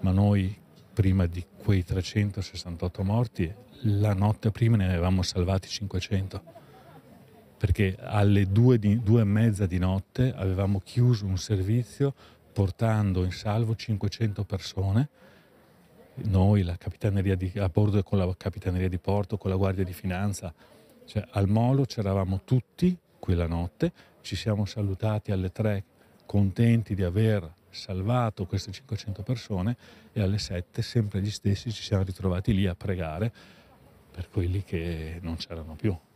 ma noi prima di quei 368 morti, la notte prima ne avevamo salvati 500, perché alle due, di, due e mezza di notte avevamo chiuso un servizio portando in salvo 500 persone, noi la di, a bordo con la capitaneria di porto, con la guardia di finanza, cioè, al molo c'eravamo tutti quella notte, ci siamo salutati alle tre contenti di aver salvato queste 500 persone e alle 7 sempre gli stessi ci siamo ritrovati lì a pregare per quelli che non c'erano più.